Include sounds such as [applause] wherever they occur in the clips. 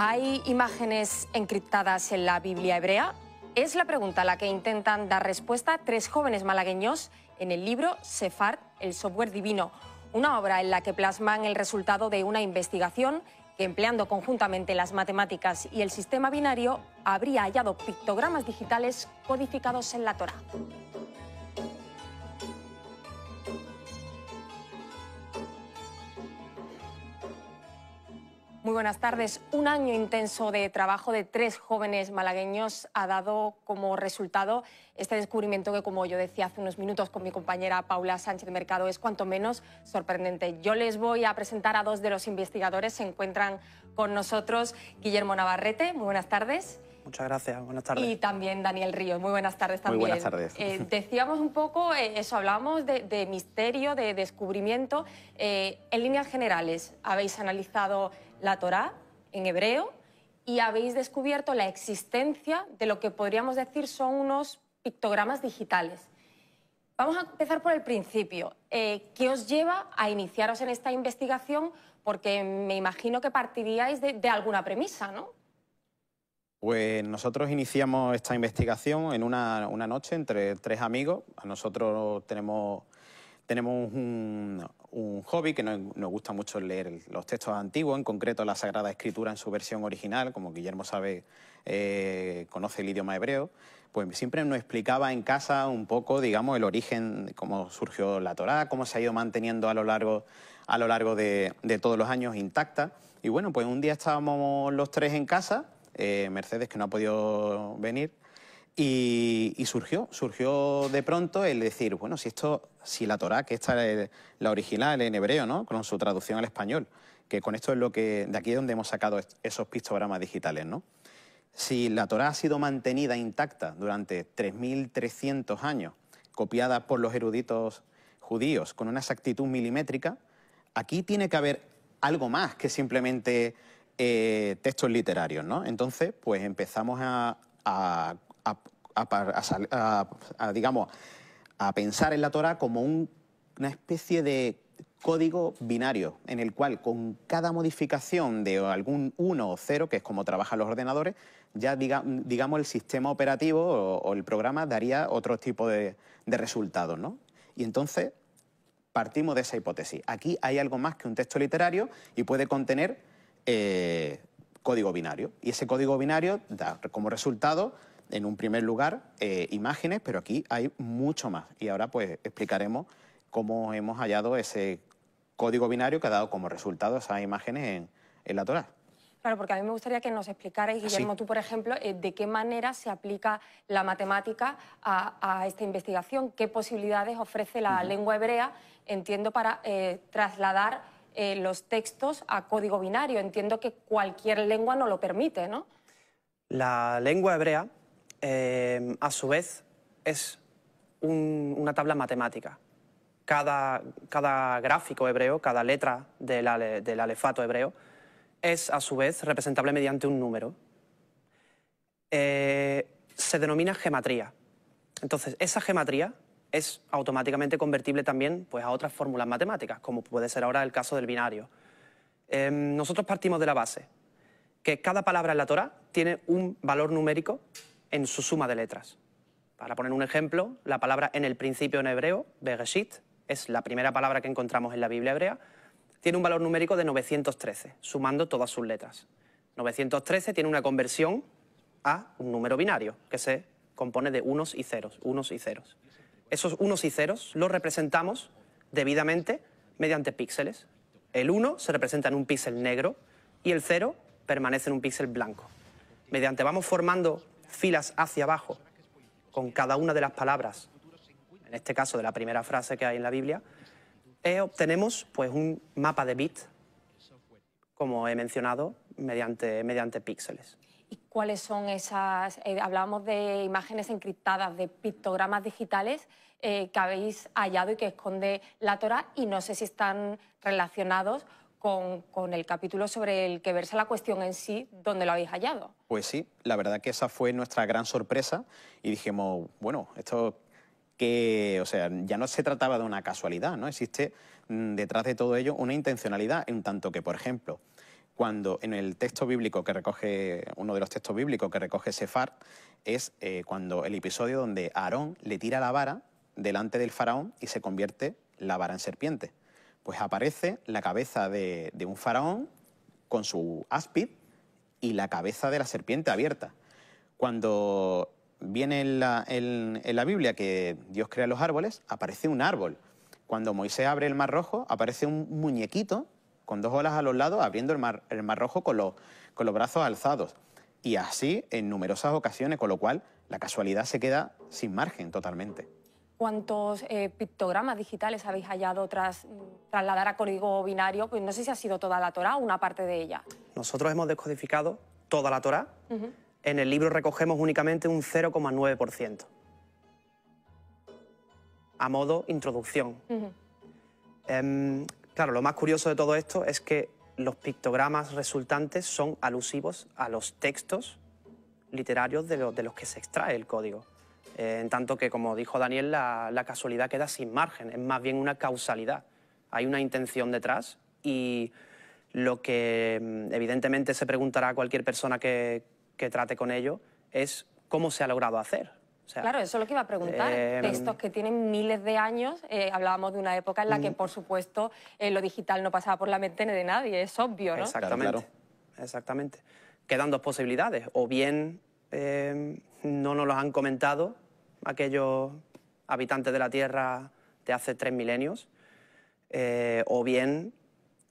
¿Hay imágenes encriptadas en la Biblia hebrea? Es la pregunta a la que intentan dar respuesta tres jóvenes malagueños en el libro Sefard, el software divino, una obra en la que plasman el resultado de una investigación que empleando conjuntamente las matemáticas y el sistema binario habría hallado pictogramas digitales codificados en la Torá. Muy buenas tardes. Un año intenso de trabajo de tres jóvenes malagueños ha dado como resultado este descubrimiento que, como yo decía hace unos minutos con mi compañera Paula Sánchez Mercado, es cuanto menos sorprendente. Yo les voy a presentar a dos de los investigadores. Se encuentran con nosotros Guillermo Navarrete. Muy buenas tardes. Muchas gracias, buenas tardes. Y también Daniel Ríos, muy buenas tardes también. Muy buenas tardes. Eh, decíamos un poco eh, eso, hablábamos de, misterio, de descubrimiento. Eh, en líneas generales, habéis analizado la Torá en hebreo y habéis descubierto la existencia de lo que podríamos decir son unos pictogramas digitales. Vamos a empezar por el principio. Eh, ¿Qué os lleva a iniciaros en esta investigación? Porque me imagino que partiríais de, alguna premisa, ¿no? Pues nosotros iniciamos esta investigación en una, noche entre tres amigos. Nosotros tenemos, tenemos un, un hobby, que nos, gusta mucho leer los textos antiguos, en concreto la Sagrada Escritura en su versión original, como Guillermo sabe, eh, conoce el idioma hebreo, pues siempre nos explicaba en casa un poco, digamos, el origen, cómo surgió la Torá, cómo se ha ido manteniendo a lo largo, a lo largo de, todos los años intacta. Y bueno, pues un día estábamos los tres en casa, eh, Mercedes que no ha podido venir, y, y, surgió, surgió de pronto el decir, bueno, si esto si la Torá, que esta es la original en hebreo, ¿no? Con su traducción al español, que con esto es lo que, de aquí es donde hemos sacado esos pictogramas digitales, ¿no? Si la Torá ha sido mantenida intacta durante 3.300 años, copiada por los eruditos judíos con una exactitud milimétrica, aquí tiene que haber algo más que simplemente eh, textos literarios, ¿no? Entonces, pues empezamos a, a, a digamos, a pensar en la Torah como una especie de código binario, en el cual con cada modificación de algún 1 o 0, que es como trabajan los ordenadores, ya digamos el sistema operativo o, el programa daría otro tipo de, resultados. ¿no? Y entonces partimos de esa hipótesis. Aquí hay algo más que un texto literario y puede contener eh, código binario. Y ese código binario da como resultado en un primer lugar, eh, imágenes, pero aquí hay mucho más. Y ahora pues explicaremos cómo hemos hallado ese código binario que ha dado como resultado esas imágenes en, la Torah. Claro, porque a mí me gustaría que nos explicarais, ah, Guillermo, tú, por ejemplo, eh, de qué manera se aplica la matemática a, esta investigación, qué posibilidades ofrece la lengua hebrea, entiendo, para eh, trasladar los textos a código binario. Entiendo que cualquier lengua no lo permite, ¿no? La lengua hebrea eh, a su vez es una tabla matemática. Cada, gráfico hebreo, cada letra del, alefato hebreo, es a su vez representable mediante un número. Eh, se denomina gematría. Entonces, esa gematría es automáticamente convertible también pues, a otras fórmulas matemáticas, como puede ser ahora el caso del binario. Em, nosotros partimos de la base que cada palabra en la Torah tiene un valor numérico en su suma de letras. Para poner un ejemplo, la palabra en el principio en hebreo, Bereshit, es la primera palabra que encontramos en la Biblia hebrea, tiene un valor numérico de 913, sumando todas sus letras. 913 tiene una conversión a un número binario, que se compone de unos y ceros, unos y ceros. Esos unos y ceros los representamos debidamente mediante píxeles. El 1 se representa en un píxel negro y el 0 permanece en un píxel blanco. Mediante vamos formando filas hacia abajo con cada una de las palabras, en este caso de la primera frase que hay en la Biblia, eh, obtenemos pues, un mapa de bits, como he mencionado, mediante, mediante píxeles. ¿Y cuáles son esas? Eh, hablamos hablábamos de imágenes encriptadas, de pictogramas digitales eh, que habéis hallado y que esconde la Torah y no sé si están relacionados con, el capítulo sobre el que versa la cuestión en sí, ¿dónde lo habéis hallado. Pues sí, la verdad que esa fue nuestra gran sorpresa y dijimos, bueno, esto que, o sea, ya no se trataba de una casualidad, ¿no? Existe mm, detrás de todo ello una intencionalidad en tanto que, por ejemplo, cuando en el texto bíblico que recoge, uno de los textos bíblicos que recoge Sefar, es eh, cuando el episodio donde Aarón le tira la vara delante del faraón y se convierte la vara en serpiente. Pues aparece la cabeza de, un faraón con su áspid y la cabeza de la serpiente abierta. Cuando viene en la, Biblia que Dios crea los árboles, aparece un árbol. Cuando Moisés abre el mar rojo, aparece un muñequito con dos olas a los lados abriendo el mar, rojo con los brazos alzados. Y así en numerosas ocasiones, con lo cual la casualidad se queda sin margen totalmente cuántos eh, pictogramas digitales habéis hallado tras mm, trasladar a código binario, pues no sé si ha sido toda la Torá o una parte de ella. Nosotros hemos descodificado toda la Torá. En el libro recogemos únicamente un 0,9%. A modo introducción. Em, claro, lo más curioso de todo esto es que los pictogramas resultantes son alusivos a los textos literarios de los que se extrae el código. Eh, en tanto que, como dijo Daniel, la, casualidad queda sin margen, es más bien una causalidad. Hay una intención detrás y lo que mm, evidentemente se preguntará a cualquier persona que, trate con ello es cómo se ha logrado hacer. claro, eso es lo que iba a preguntar. Textos eh, que tienen miles de años, eh, hablábamos de una época en la que, mm. por supuesto, lo digital no pasaba por la mente de nadie, es obvio, ¿no? Exactamente. Exactamente. Quedan dos posibilidades, o bien Em, no nos los han comentado aquellos habitantes de la Tierra de hace tres milenios, eh, o bien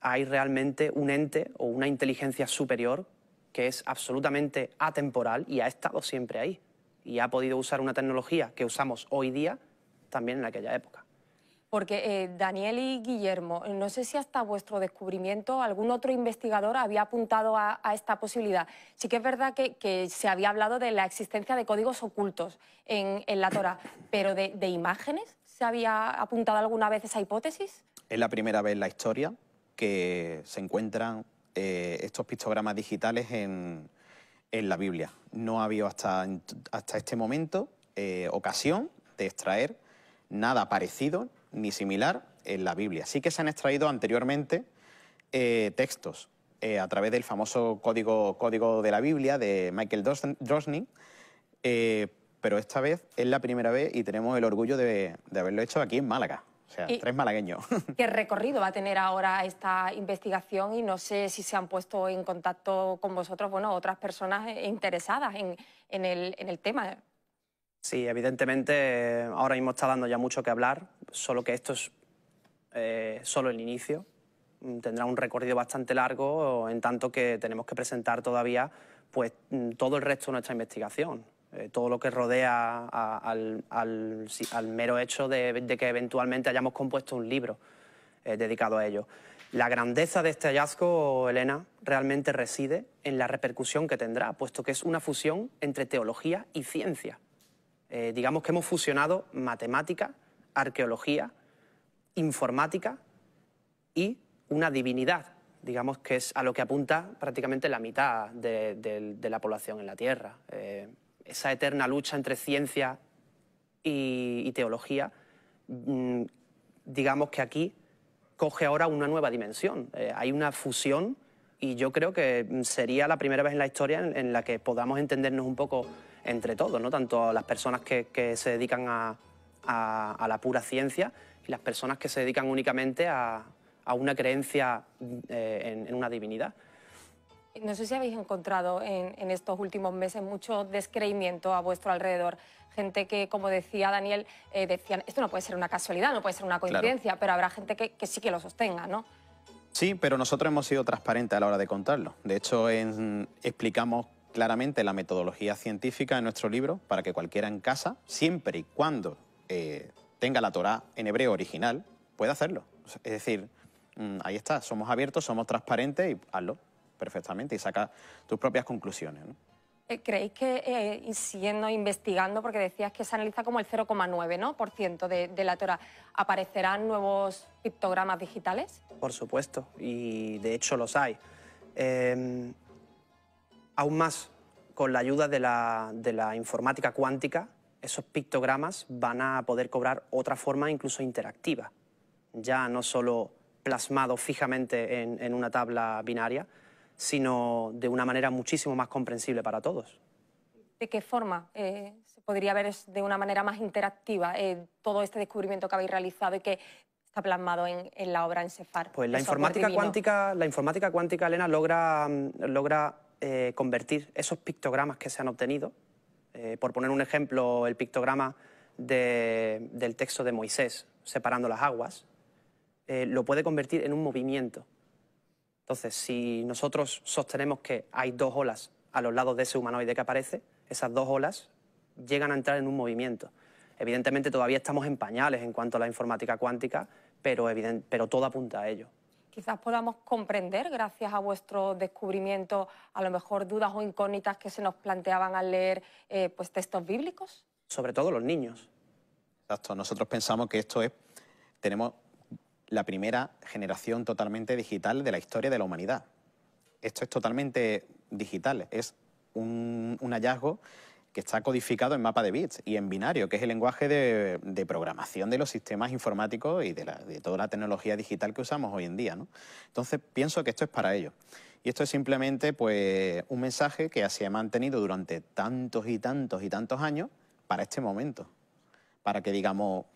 hay realmente un ente o una inteligencia superior que es absolutamente atemporal y ha estado siempre ahí y ha podido usar una tecnología que usamos hoy día también en aquella época. Porque eh, Daniel y Guillermo, eh, no sé si hasta vuestro descubrimiento algún otro investigador había apuntado a, esta posibilidad. Sí que es verdad que, se había hablado de la existencia de códigos ocultos en, la Torah, pero de, imágenes, ¿se había apuntado alguna vez esa hipótesis? Es la primera vez en la historia que se encuentran eh, estos pictogramas digitales en, la Biblia. No ha habido hasta, hasta este momento ocasión de extraer nada parecido ni similar en la Biblia. Sí que se han extraído anteriormente eh, textos eh, a través del famoso código, código de la Biblia de Michael Drosnin, eh, pero esta vez es la primera vez y tenemos el orgullo de, de haberlo hecho aquí en Málaga. O sea, tres malagueños. [laughs] ¿Qué recorrido va a tener ahora esta investigación? Y no sé si se han puesto en contacto con vosotros, bueno, otras personas interesadas en el tema. Sí, evidentemente eh, ahora mismo está dando ya mucho que hablar, solo que esto es eh, solo el inicio. Mm, tendrá un recorrido bastante largo, en tanto que tenemos que presentar todavía pues, mm, todo el resto de nuestra investigación, eh, todo lo que rodea al, mero hecho de, que eventualmente hayamos compuesto un libro dedicado a ello. La grandeza de este hallazgo, Elena, realmente reside en la repercusión que tendrá, puesto que es una fusión entre teología y ciencia. Eh, digamos que hemos fusionado matemática, arqueología, informática y una divinidad, digamos que es a lo que apunta prácticamente la mitad de, la población en la Tierra. Eh, esa eterna lucha entre ciencia y, teología, mm, digamos que aquí coge ahora una nueva dimensión. Eh, hay una fusión y yo creo que sería la primera vez en la historia en la que podamos entendernos un poco entre todos, ¿no? tanto las personas que, se dedican a, la pura ciencia y las personas que se dedican únicamente a, una creencia eh, en, una divinidad. No sé si habéis encontrado en, estos últimos meses mucho descreimiento a vuestro alrededor gente que, como decía Daniel, eh, decían, esto no puede ser una casualidad, no puede ser una coincidencia, pero habrá gente que, sí que lo sostenga, ¿no? Sí, pero nosotros hemos sido transparentes a la hora de contarlo. De hecho, explicamos claramente la metodología científica en nuestro libro para que cualquiera en casa, siempre y cuando eh, tenga la Torá en hebreo original, pueda hacerlo. Es decir, mm, ahí está, somos abiertos, somos transparentes y hazlo perfectamente y saca tus propias conclusiones. Eh, ¿Creéis que, eh, siguiendo investigando, porque decías que se analiza como el 0,9% de, la Torah, ¿aparecerán nuevos pictogramas digitales? Por supuesto, y de hecho los hay. Em, aún más con la ayuda de la, informática cuántica, esos pictogramas van a poder cobrar otra forma incluso interactiva, ya no solo plasmado fijamente en, una tabla binaria, sino de una manera muchísimo más comprensible para todos. ¿De qué forma eh, se podría ver de una manera más interactiva eh, todo este descubrimiento que habéis realizado y que está plasmado en, la obra en Cefar? Pues la informática, cuántica, la informática cuántica, Elena, logra, mm, logra eh, convertir esos pictogramas que se han obtenido, eh, por poner un ejemplo, el pictograma del texto de Moisés separando las aguas, eh, lo puede convertir en un movimiento. Entonces, si nosotros sostenemos que hay dos olas a los lados de ese humanoide que aparece, esas dos olas llegan a entrar en un movimiento. Evidentemente todavía estamos en pañales en cuanto a la informática cuántica, pero, pero todo apunta a ello quizás podamos comprender, gracias a vuestro descubrimiento, a lo mejor dudas o incógnitas que se nos planteaban al leer eh, pues, textos bíblicos? Sobre todo los niños. Exacto, nosotros pensamos que esto es, tenemos la primera generación totalmente digital de la historia de la humanidad. Esto es totalmente digital, es un hallazgo que está codificado en mapa de bits y en binario, que es el lenguaje de, programación de los sistemas informáticos y de, toda la tecnología digital que usamos hoy en día. Entonces, pienso que esto es para ellos. Y esto es simplemente pues, un mensaje que se ha mantenido durante tantos y tantos y tantos años para este momento, para que digamos,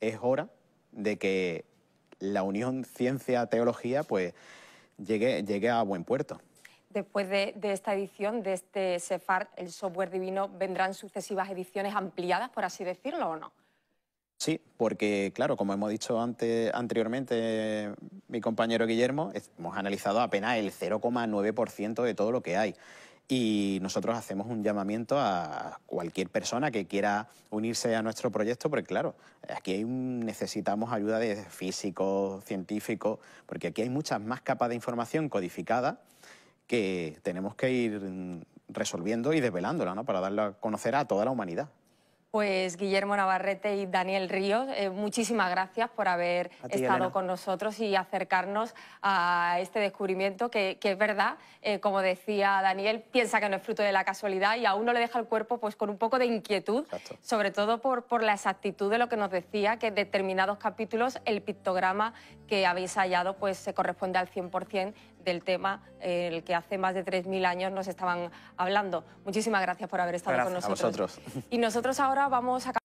es hora de que la unión ciencia-teología pues, llegue, llegue a buen puerto. Después de, esta edición, de este Sefar, el software divino, ¿vendrán sucesivas ediciones ampliadas, por así decirlo, o no? Sí, porque claro, como hemos dicho anteriormente mi compañero Guillermo, hemos analizado apenas el 0,9% de todo lo que hay. Y nosotros hacemos un llamamiento a cualquier persona que quiera unirse a nuestro proyecto, porque claro, aquí necesitamos ayuda de físicos, científicos, porque aquí hay muchas más capas de información codificada que tenemos que ir mm, resolviendo y desvelándola ¿no? para darla a conocer a toda la humanidad. Pues Guillermo Navarrete y Daniel Ríos, eh, muchísimas gracias por haber estado con nosotros y acercarnos a este descubrimiento que, es verdad, eh, como decía Daniel, piensa que no es fruto de la casualidad y aún no le deja el cuerpo pues, con un poco de inquietud, sobre todo por, por la exactitud de lo que nos decía, que en determinados capítulos el pictograma que habéis hallado pues, se corresponde al 100% del tema el que hace más de 3.000 años nos estaban hablando. Muchísimas gracias por haber estado con nosotros. Y nosotros ahora vamos a